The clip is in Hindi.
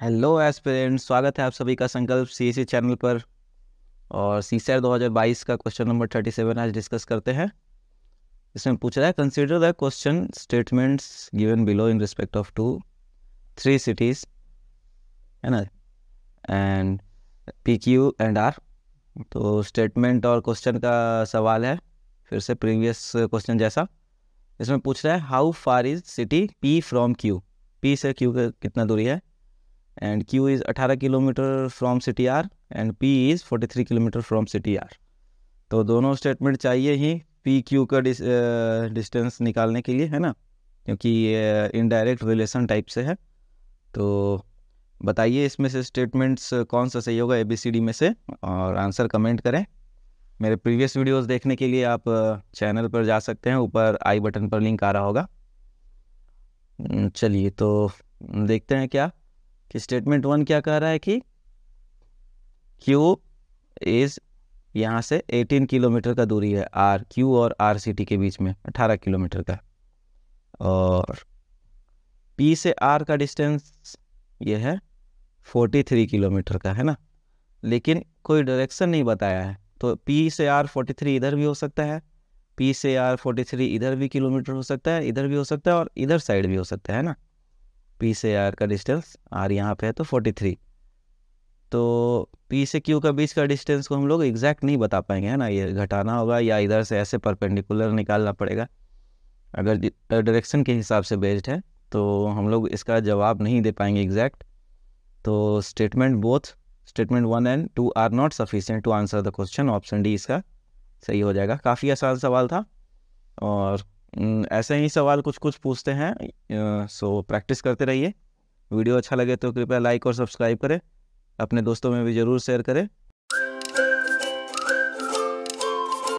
हेलो एस्पिरेंट स्वागत है आप सभी का संकल्प सी सी चैनल पर और सी सी आर दो का क्वेश्चन नंबर थर्टी सेवन आज डिस्कस करते हैं इसमें पूछ रहा है consider the question statements given below in respect of two three cities है ना and P Q and R तो स्टेटमेंट और क्वेश्चन का सवाल है फिर से प्रीवियस क्वेश्चन जैसा इसमें पूछ रहा है how far is city P from Q P से क्यू का कितना दूरी है एंड क्यू इज़ अठारह kilometre from city R and P is forty three kilometre from city R तो दोनों स्टेटमेंट चाहिए ही पी क्यू का डिस्टेंस निकालने के लिए है ना क्योंकि इनडायरेक्ट रिलेशन टाइप से है तो बताइए इसमें से स्टेटमेंट्स कौन सा सही होगा ए बी सी डी में से और आंसर कमेंट करें मेरे प्रीवियस वीडियोस देखने के लिए आप चैनल पर जा सकते हैं ऊपर आई बटन पर लिंक आ रहा होगा चलिए तो देखते हैं क्या कि स्टेटमेंट वन क्या कह रहा है कि क्यू इज़ यहाँ से 18 किलोमीटर का दूरी है आर क्यू और आर सिटी के बीच में 18 किलोमीटर का और पी से आर का डिस्टेंस ये है 43 किलोमीटर का है ना लेकिन कोई डायरेक्शन नहीं बताया है तो पी से आर फोर्टी थ्री इधर भी हो सकता है पी से आर फोर्टी थ्री इधर भी किलोमीटर हो सकता है इधर भी हो सकता है और इधर साइड भी हो सकता है ना पी से आर का डिस्टेंस आर यहाँ पे है तो फोर्टी थ्री तो पी से क्यू का बीच का डिस्टेंस को हम लोग एग्जैक्ट नहीं बता पाएंगे है ना ये घटाना होगा या इधर से ऐसे परपेंडिकुलर निकालना पड़ेगा अगर डायरेक्शन के हिसाब से बेस्ड है तो हम लोग इसका जवाब नहीं दे पाएंगे एग्जैक्ट तो statement both statement one and two are not sufficient to answer the question option D इसका सही हो जाएगा काफ़ी आसान सवाल था और ऐसे ही सवाल कुछ कुछ पूछते हैं सो प्रैक्टिस करते रहिए वीडियो अच्छा लगे तो कृपया लाइक और सब्सक्राइब करें अपने दोस्तों में भी ज़रूर शेयर करें